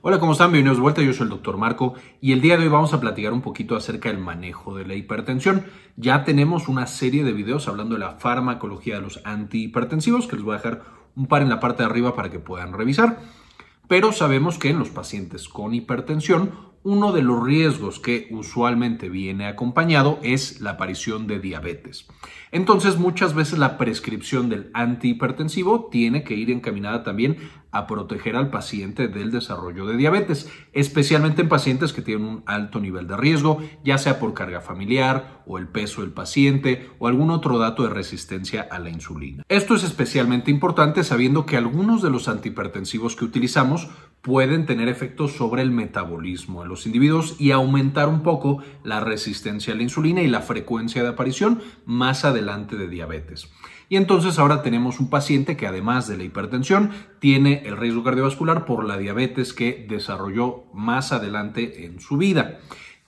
Hola, ¿cómo están? Bienvenidos de vuelta. Yo soy el doctor Marco y el día de hoy vamos a platicar un poquito acerca del manejo de la hipertensión. Ya tenemos una serie de videos hablando de la farmacología de los antihipertensivos que les voy a dejar un par en la parte de arriba para que puedan revisar. Pero sabemos que en los pacientes con hipertensión, uno de los riesgos que usualmente viene acompañado es la aparición de diabetes. Entonces, muchas veces la prescripción del antihipertensivo tiene que ir encaminada también a proteger al paciente del desarrollo de diabetes, especialmente en pacientes que tienen un alto nivel de riesgo, ya sea por carga familiar o el peso del paciente o algún otro dato de resistencia a la insulina. Esto es especialmente importante sabiendo que algunos de los antihipertensivos que utilizamos pueden tener efectos sobre el metabolismo en los individuos y aumentar un poco la resistencia a la insulina y la frecuencia de aparición más adelante de diabetes. Y entonces ahora tenemos un paciente que además de la hipertensión tiene el riesgo cardiovascular por la diabetes que desarrolló más adelante en su vida.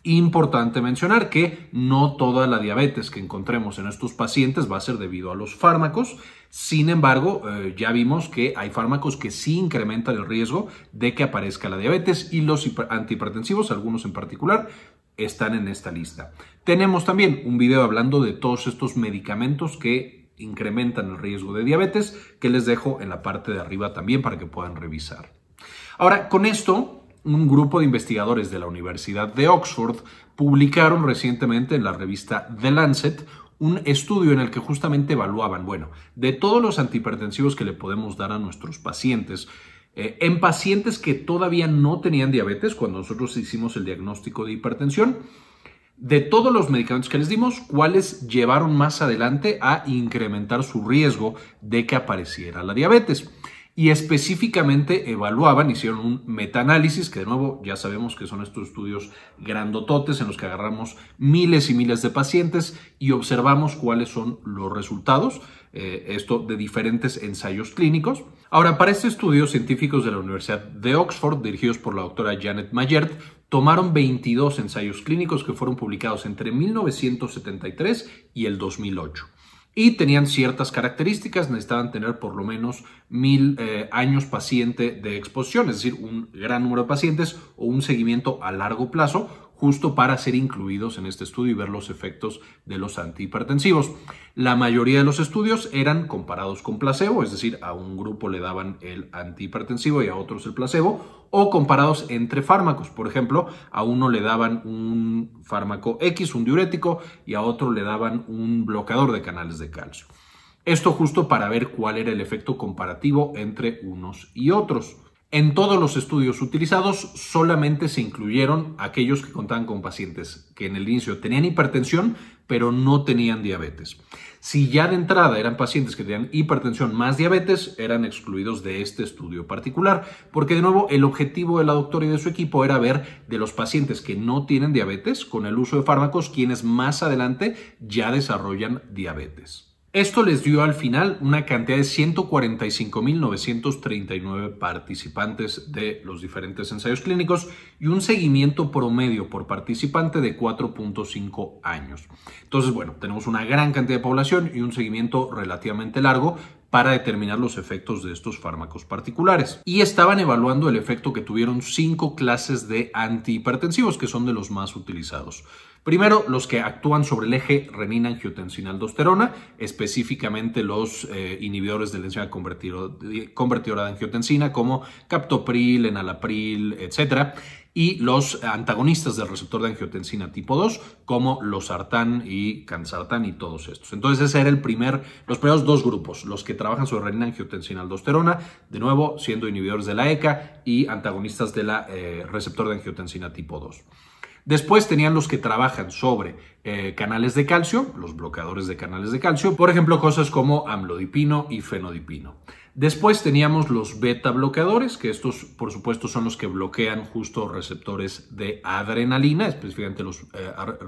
Importante mencionar que no toda la diabetes que encontremos en estos pacientes va a ser debido a los fármacos. Sin embargo, eh, ya vimos que hay fármacos que sí incrementan el riesgo de que aparezca la diabetes y los antihipertensivos, algunos en particular, están en esta lista. Tenemos también un video hablando de todos estos medicamentos que incrementan el riesgo de diabetes, que les dejo en la parte de arriba también para que puedan revisar. Ahora, con esto, un grupo de investigadores de la Universidad de Oxford publicaron recientemente en la revista The Lancet un estudio en el que justamente evaluaban, bueno, de todos los antihipertensivos que le podemos dar a nuestros pacientes, eh, en pacientes que todavía no tenían diabetes, cuando nosotros hicimos el diagnóstico de hipertensión, de todos los medicamentos que les dimos, cuáles llevaron más adelante a incrementar su riesgo de que apareciera la diabetes. Y específicamente evaluaban, hicieron un metaanálisis, que de nuevo ya sabemos que son estos estudios grandototes en los que agarramos miles y miles de pacientes y observamos cuáles son los resultados, eh, esto de diferentes ensayos clínicos. Ahora, para este estudio, científicos de la Universidad de Oxford, dirigidos por la doctora Janet Mayert, tomaron 22 ensayos clínicos que fueron publicados entre 1973 y el 2008 y tenían ciertas características, necesitaban tener por lo menos mil eh, años paciente de exposición, es decir, un gran número de pacientes o un seguimiento a largo plazo justo para ser incluidos en este estudio y ver los efectos de los antihipertensivos. La mayoría de los estudios eran comparados con placebo, es decir, a un grupo le daban el antihipertensivo y a otros el placebo, o comparados entre fármacos. Por ejemplo, a uno le daban un fármaco X, un diurético, y a otro le daban un bloqueador de canales de calcio. Esto justo para ver cuál era el efecto comparativo entre unos y otros. En todos los estudios utilizados solamente se incluyeron aquellos que contaban con pacientes que en el inicio tenían hipertensión pero no tenían diabetes. Si ya de entrada eran pacientes que tenían hipertensión más diabetes, eran excluidos de este estudio particular, porque de nuevo el objetivo de la doctora y de su equipo era ver de los pacientes que no tienen diabetes con el uso de fármacos quienes más adelante ya desarrollan diabetes. Esto les dio al final una cantidad de 145.939 participantes de los diferentes ensayos clínicos y un seguimiento promedio por participante de 4.5 años. Entonces, bueno, tenemos una gran cantidad de población y un seguimiento relativamente largo para determinar los efectos de estos fármacos particulares. Y estaban evaluando el efecto que tuvieron cinco clases de antihipertensivos, que son de los más utilizados. Primero, los que actúan sobre el eje renina-angiotensina-aldosterona, específicamente los eh, inhibidores de la enzima convertidora de angiotensina como captopril, enalapril, etcétera, y los antagonistas del receptor de angiotensina tipo 2, como los sartán y cansartán y todos estos. Entonces, ese era el primer, los primeros dos grupos, los que trabajan sobre renina angiotensina aldosterona, de nuevo siendo inhibidores de la ECA y antagonistas del eh, receptor de angiotensina tipo 2. Después tenían los que trabajan sobre eh, canales de calcio, los bloqueadores de canales de calcio, por ejemplo, cosas como amlodipino y fenodipino. Después teníamos los beta bloqueadores, que estos por supuesto son los que bloquean justo receptores de adrenalina, específicamente los eh,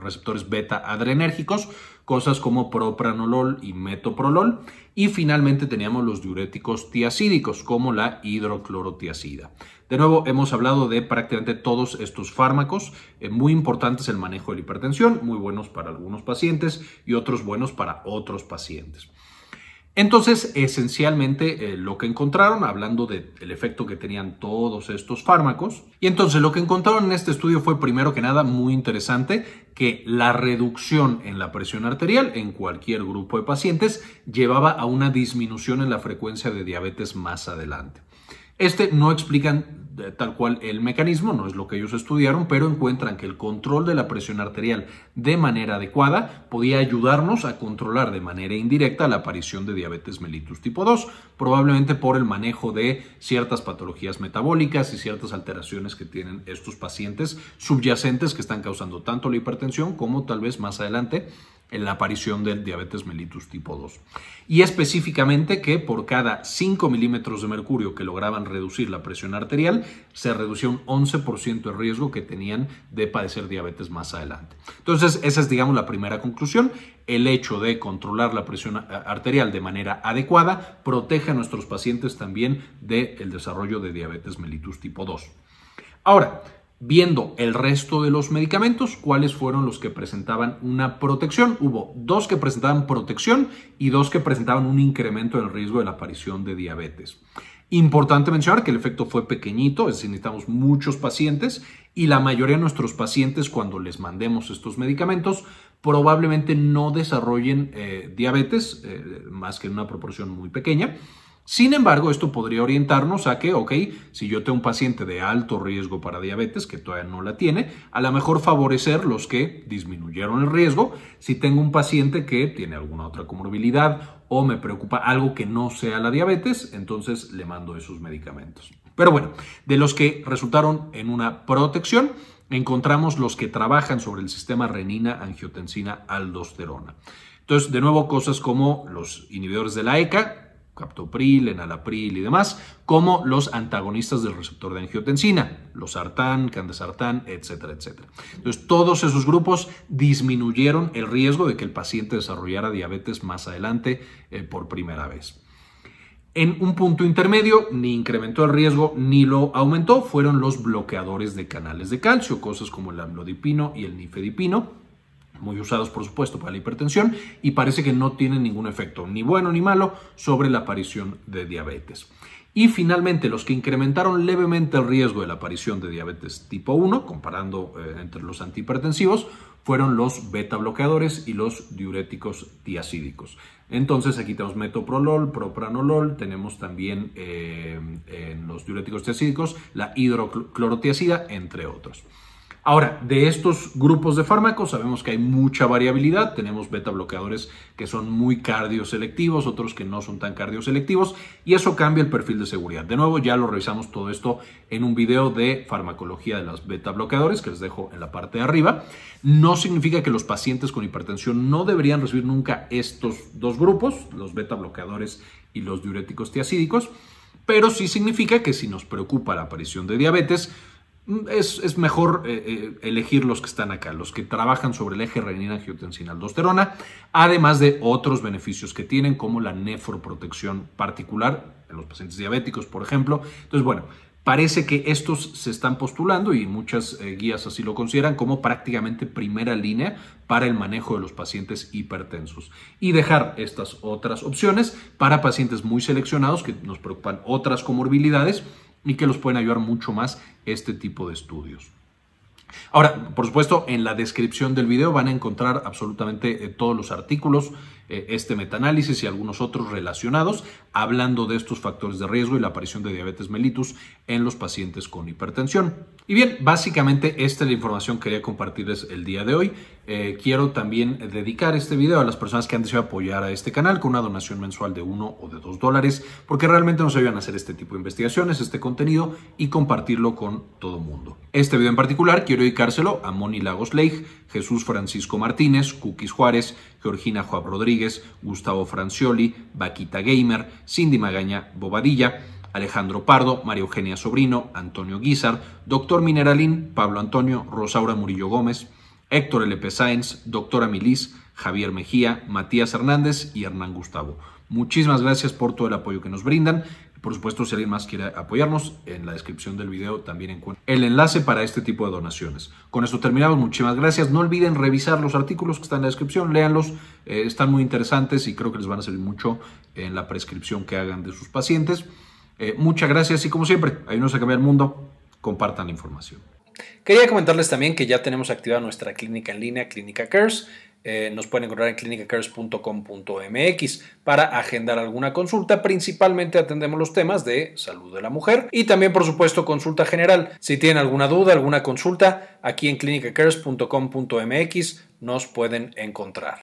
receptores beta adrenérgicos, cosas como propranolol y metoprolol. Y finalmente teníamos los diuréticos tiacídicos, como la hidroclorotiacida. De nuevo, hemos hablado de prácticamente todos estos fármacos, eh, muy importantes el manejo de la hipertensión, muy buenos para algunos pacientes y otros buenos para otros pacientes. Entonces, esencialmente eh, lo que encontraron, hablando del efecto que tenían todos estos fármacos, y entonces lo que encontraron en este estudio fue primero que nada muy interesante que la reducción en la presión arterial en cualquier grupo de pacientes llevaba a una disminución en la frecuencia de diabetes más adelante. Este no explican tal cual el mecanismo, no es lo que ellos estudiaron, pero encuentran que el control de la presión arterial de manera adecuada podía ayudarnos a controlar de manera indirecta la aparición de diabetes mellitus tipo 2, probablemente por el manejo de ciertas patologías metabólicas y ciertas alteraciones que tienen estos pacientes subyacentes que están causando tanto la hipertensión como tal vez más adelante en la aparición del diabetes mellitus tipo 2. Y específicamente que por cada 5 milímetros de mercurio que lograban reducir la presión arterial, se reducía un 11% el riesgo que tenían de padecer diabetes más adelante. Entonces, esa es, digamos, la primera conclusión. El hecho de controlar la presión arterial de manera adecuada protege a nuestros pacientes también del el desarrollo de diabetes mellitus tipo 2. Ahora, Viendo el resto de los medicamentos, cuáles fueron los que presentaban una protección. Hubo dos que presentaban protección y dos que presentaban un incremento en el riesgo de la aparición de diabetes. Importante mencionar que el efecto fue pequeñito, necesitamos muchos pacientes y la mayoría de nuestros pacientes cuando les mandemos estos medicamentos probablemente no desarrollen eh, diabetes, eh, más que en una proporción muy pequeña. Sin embargo, esto podría orientarnos a que, ok, si yo tengo un paciente de alto riesgo para diabetes que todavía no la tiene, a lo mejor favorecer los que disminuyeron el riesgo. Si tengo un paciente que tiene alguna otra comorbilidad o me preocupa algo que no sea la diabetes, entonces le mando esos medicamentos. Pero bueno, de los que resultaron en una protección, encontramos los que trabajan sobre el sistema renina-angiotensina-aldosterona. Entonces, de nuevo, cosas como los inhibidores de la ECA, captopril, enalapril y demás, como los antagonistas del receptor de angiotensina, los sartán, candesartán, etcétera, etcétera. Entonces, todos esos grupos disminuyeron el riesgo de que el paciente desarrollara diabetes más adelante eh, por primera vez. En un punto intermedio, ni incrementó el riesgo ni lo aumentó, fueron los bloqueadores de canales de calcio, cosas como el amlodipino y el nifedipino muy usados por supuesto para la hipertensión, y parece que no tienen ningún efecto, ni bueno ni malo, sobre la aparición de diabetes. Y finalmente, los que incrementaron levemente el riesgo de la aparición de diabetes tipo 1, comparando eh, entre los antihipertensivos, fueron los beta bloqueadores y los diuréticos tiacídicos. Entonces, aquí tenemos metoprolol, propranolol, tenemos también eh, en los diuréticos tiacídicos la hidroclorotiacida, entre otros. Ahora, de estos grupos de fármacos sabemos que hay mucha variabilidad. Tenemos beta bloqueadores que son muy cardioselectivos, otros que no son tan cardioselectivos y eso cambia el perfil de seguridad. De nuevo, ya lo revisamos todo esto en un video de farmacología de los beta bloqueadores que les dejo en la parte de arriba. No significa que los pacientes con hipertensión no deberían recibir nunca estos dos grupos, los beta bloqueadores y los diuréticos tiacídicos, pero sí significa que si nos preocupa la aparición de diabetes, Mm, es, mejor eh, eh, elegir los que están acá, los que trabajan sobre el eje renina-angiotensina-aldosterona, además de otros beneficios que tienen, como la nefroprotección particular en los pacientes diabéticos, por ejemplo. Entonces, bueno, Parece que estos se están postulando y muchas eh, guías así lo consideran como prácticamente primera línea para el manejo de los pacientes hipertensos y dejar estas otras opciones para pacientes muy seleccionados que nos preocupan otras comorbilidades y que los pueden ayudar mucho más este tipo de estudios. Ahora, por supuesto, en la descripción del video van a encontrar absolutamente eh, todos los artículos eh, este metaanálisis y algunos otros relacionados, hablando de estos factores de riesgo y la aparición de diabetes mellitus en los pacientes con hipertensión. Y bien, básicamente esta es la información que quería compartirles el día de hoy. Eh, quiero también dedicar este video a las personas que han decidido apoyar a este canal con una donación mensual de 1 o de 2 dólares, porque realmente no ayudan a hacer este tipo de investigaciones, este contenido y compartirlo con todo el mundo. Este video en particular quiero dedicárselo a Moni Lagos Leigh, Jesús Francisco Martínez, Cookies Juárez, Georgina Juan Rodríguez, Gustavo Francioli, Vaquita Gamer, Cindy Magaña Bobadilla, Alejandro Pardo, María Eugenia Sobrino, Antonio Guizar, Doctor Mineralín, Pablo Antonio, Rosaura Murillo Gómez, Héctor L.P. Sáenz, Doctora Milis, Javier Mejía, Matías Hernández y Hernán Gustavo. Muchísimas gracias por todo el apoyo que nos brindan. Por supuesto, si alguien más quiere apoyarnos, en la descripción del video también encuentran el enlace para este tipo de donaciones. Con esto terminamos. Muchísimas gracias. No olviden revisar los artículos que están en la descripción. Léanlos. Eh, están muy interesantes y creo que les van a servir mucho en la prescripción que hagan de sus pacientes. Eh, muchas gracias y como siempre, ayúdenos a cambiar el mundo. Compartan la información. Quería comentarles también que ya tenemos activada nuestra clínica en línea, Clínica Cares eh, nos pueden encontrar en clinicacares.com.mx para agendar alguna consulta. Principalmente atendemos los temas de salud de la mujer y también, por supuesto, consulta general. Si tienen alguna duda, alguna consulta, aquí en clinicacares.com.mx nos pueden encontrar.